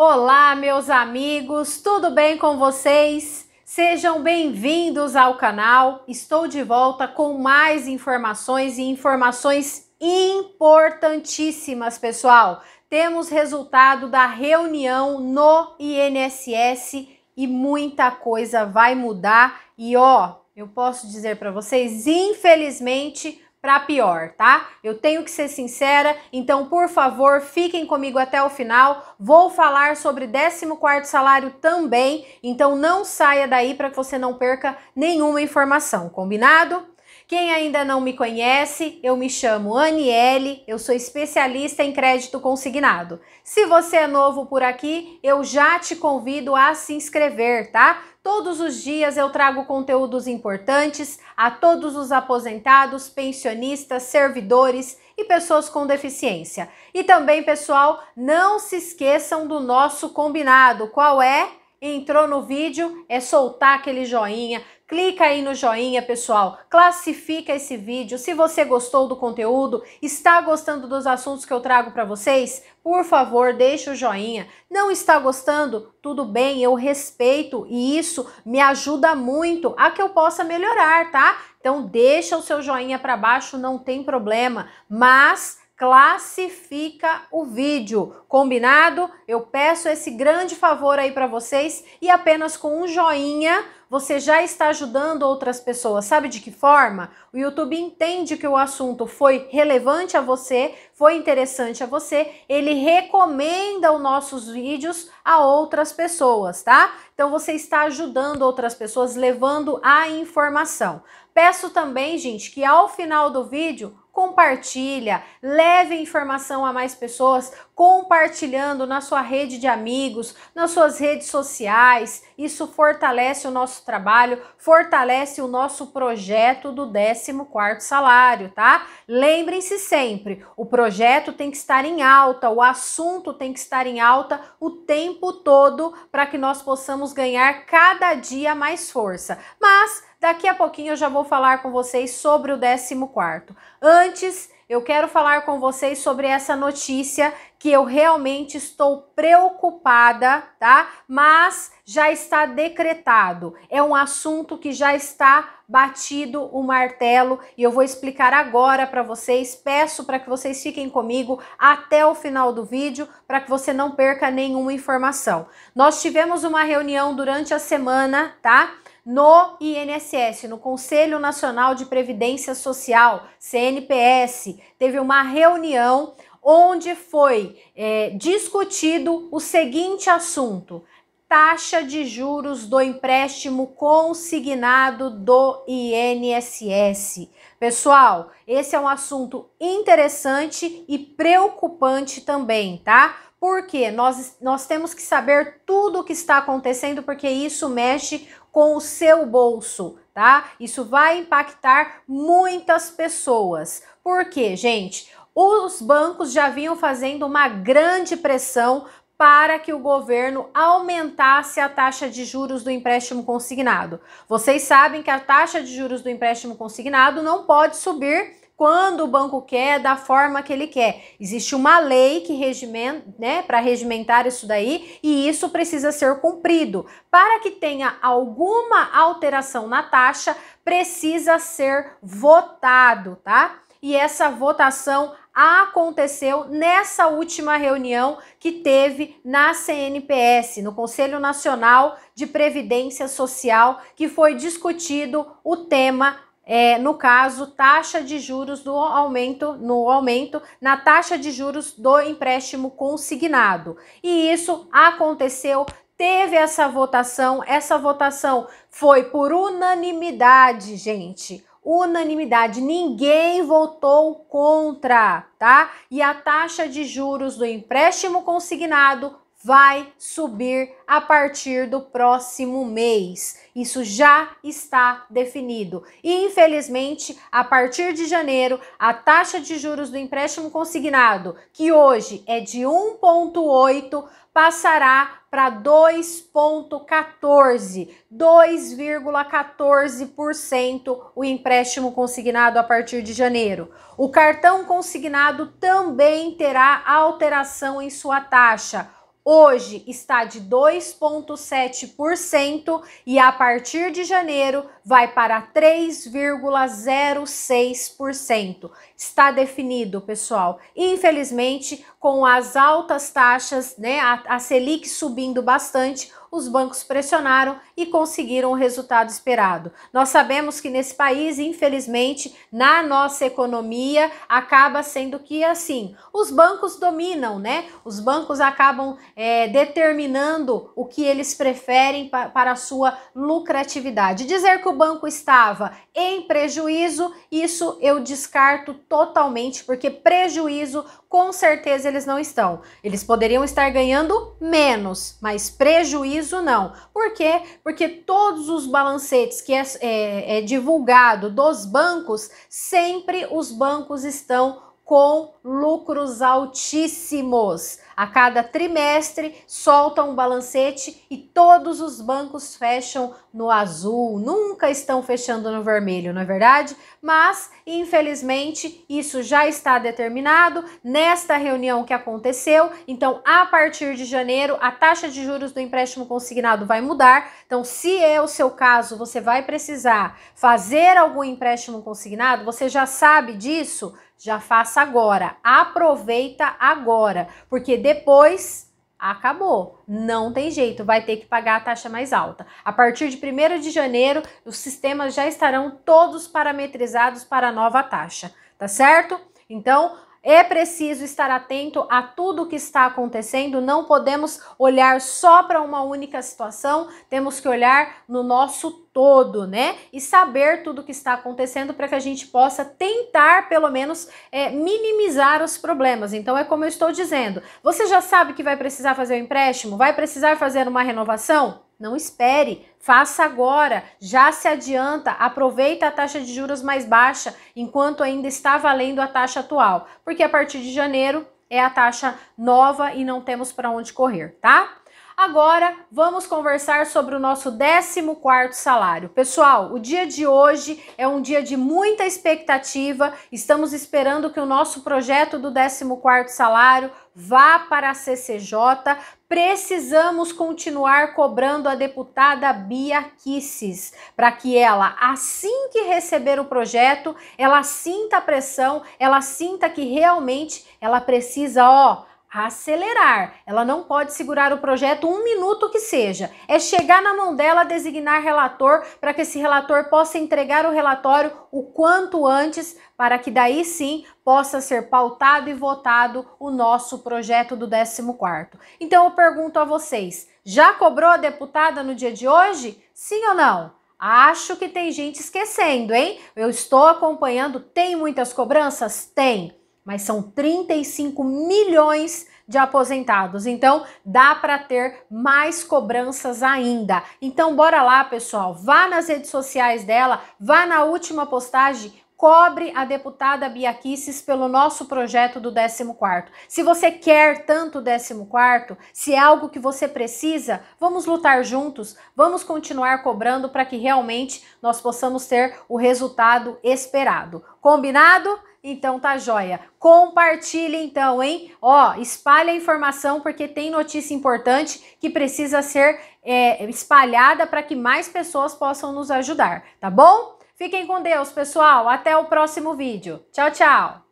Olá, meus amigos, tudo bem com vocês? Sejam bem-vindos ao canal. Estou de volta com mais informações e informações importantíssimas, pessoal. Temos resultado da reunião no INSS e muita coisa vai mudar e ó, eu posso dizer para vocês, infelizmente, para pior, tá? Eu tenho que ser sincera, então por favor, fiquem comigo até o final. Vou falar sobre 14º salário também, então não saia daí para que você não perca nenhuma informação, combinado? Quem ainda não me conhece, eu me chamo Aniele, eu sou especialista em crédito consignado. Se você é novo por aqui, eu já te convido a se inscrever, tá? Todos os dias eu trago conteúdos importantes a todos os aposentados, pensionistas, servidores e pessoas com deficiência. E também, pessoal, não se esqueçam do nosso combinado. Qual é? Entrou no vídeo? É soltar aquele joinha, Clica aí no joinha, pessoal. Classifica esse vídeo. Se você gostou do conteúdo, está gostando dos assuntos que eu trago para vocês, por favor, deixa o joinha. Não está gostando? Tudo bem, eu respeito e isso me ajuda muito a que eu possa melhorar, tá? Então deixa o seu joinha para baixo, não tem problema, mas classifica o vídeo. Combinado? Eu peço esse grande favor aí para vocês e apenas com um joinha você já está ajudando outras pessoas. Sabe de que forma? O YouTube entende que o assunto foi relevante a você, foi interessante a você, ele recomenda os nossos vídeos a outras pessoas, tá? Então você está ajudando outras pessoas, levando a informação. Peço também, gente, que ao final do vídeo compartilha, leve informação a mais pessoas, compartilhando na sua rede de amigos, nas suas redes sociais. Isso fortalece o nosso trabalho, fortalece o nosso projeto do 14º salário, tá? Lembrem-se sempre, o projeto tem que estar em alta, o assunto tem que estar em alta o tempo todo para que nós possamos ganhar cada dia mais força. Mas Daqui a pouquinho eu já vou falar com vocês sobre o 14 Antes, eu quero falar com vocês sobre essa notícia que eu realmente estou preocupada, tá? Mas já está decretado. É um assunto que já está batido o martelo e eu vou explicar agora para vocês. Peço para que vocês fiquem comigo até o final do vídeo para que você não perca nenhuma informação. Nós tivemos uma reunião durante a semana, tá? no INSS, no Conselho Nacional de Previdência Social, CNPS, teve uma reunião onde foi é, discutido o seguinte assunto: taxa de juros do empréstimo consignado do INSS. Pessoal, esse é um assunto interessante e preocupante também, tá? Porque nós, nós temos que saber tudo o que está acontecendo, porque isso mexe com o seu bolso, tá? Isso vai impactar muitas pessoas. Por quê, gente? Os bancos já vinham fazendo uma grande pressão para que o governo aumentasse a taxa de juros do empréstimo consignado. Vocês sabem que a taxa de juros do empréstimo consignado não pode subir quando o banco quer, da forma que ele quer. Existe uma lei que regimenta, né, para regimentar isso daí, e isso precisa ser cumprido. Para que tenha alguma alteração na taxa, precisa ser votado, tá? E essa votação aconteceu nessa última reunião que teve na CNPS, no Conselho Nacional de Previdência Social, que foi discutido o tema é, no caso, taxa de juros do aumento, no aumento na taxa de juros do empréstimo consignado. E isso aconteceu, teve essa votação, essa votação foi por unanimidade, gente. Unanimidade, ninguém votou contra, tá? E a taxa de juros do empréstimo consignado vai subir a partir do próximo mês. Isso já está definido. E infelizmente, a partir de janeiro, a taxa de juros do empréstimo consignado, que hoje é de 1.8, passará para 2,14, 2,14% o empréstimo consignado a partir de janeiro. O cartão consignado também terá alteração em sua taxa. Hoje está de 2,7% e a partir de janeiro vai para 3,06%. Está definido, pessoal. Infelizmente, com as altas taxas, né, a, a Selic subindo bastante, os bancos pressionaram e conseguiram o resultado esperado. Nós sabemos que nesse país, infelizmente, na nossa economia, acaba sendo que assim, os bancos dominam, né? Os bancos acabam é, determinando o que eles preferem pa para a sua lucratividade. Dizer que o banco estava em prejuízo, isso eu descarto totalmente, porque prejuízo com certeza eles não estão. Eles poderiam estar ganhando menos, mas prejuízo não. Por quê? Porque todos os balancetes que é, é, é divulgado dos bancos, sempre os bancos estão com lucros altíssimos. A cada trimestre solta um balancete e todos os bancos fecham no azul, nunca estão fechando no vermelho, não é verdade? Mas, infelizmente, isso já está determinado nesta reunião que aconteceu. Então, a partir de janeiro, a taxa de juros do empréstimo consignado vai mudar. Então, se é o seu caso, você vai precisar fazer algum empréstimo consignado, você já sabe disso já faça agora, aproveita agora, porque depois acabou, não tem jeito, vai ter que pagar a taxa mais alta. A partir de 1 de janeiro, os sistemas já estarão todos parametrizados para a nova taxa, tá certo? Então, é preciso estar atento a tudo o que está acontecendo, não podemos olhar só para uma única situação, temos que olhar no nosso todo, né? E saber tudo o que está acontecendo para que a gente possa tentar, pelo menos, é, minimizar os problemas. Então, é como eu estou dizendo: você já sabe que vai precisar fazer o um empréstimo, vai precisar fazer uma renovação? Não espere, faça agora, já se adianta, aproveita a taxa de juros mais baixa enquanto ainda está valendo a taxa atual, porque a partir de janeiro é a taxa nova e não temos para onde correr, tá? Agora vamos conversar sobre o nosso 14 salário. Pessoal, o dia de hoje é um dia de muita expectativa. Estamos esperando que o nosso projeto do 14 salário vá para a CCJ. Precisamos continuar cobrando a deputada Bia Kisses para que ela, assim que receber o projeto, ela sinta a pressão, ela sinta que realmente ela precisa, ó, acelerar. Ela não pode segurar o projeto um minuto que seja. É chegar na mão dela, designar relator para que esse relator possa entregar o relatório o quanto antes, para que daí sim possa ser pautado e votado o nosso projeto do 14 Então eu pergunto a vocês, já cobrou a deputada no dia de hoje? Sim ou não? Acho que tem gente esquecendo, hein? Eu estou acompanhando, tem muitas cobranças? Tem mas são 35 milhões de aposentados. Então, dá para ter mais cobranças ainda. Então, bora lá, pessoal. Vá nas redes sociais dela, vá na última postagem, cobre a deputada Bia Kicis pelo nosso projeto do 14º. Se você quer tanto o 14º, se é algo que você precisa, vamos lutar juntos, vamos continuar cobrando para que realmente nós possamos ter o resultado esperado. Combinado? Então tá joia. Compartilhe então, hein? Ó, espalhe a informação porque tem notícia importante que precisa ser é, espalhada para que mais pessoas possam nos ajudar, tá bom? Fiquem com Deus, pessoal. Até o próximo vídeo. Tchau, tchau.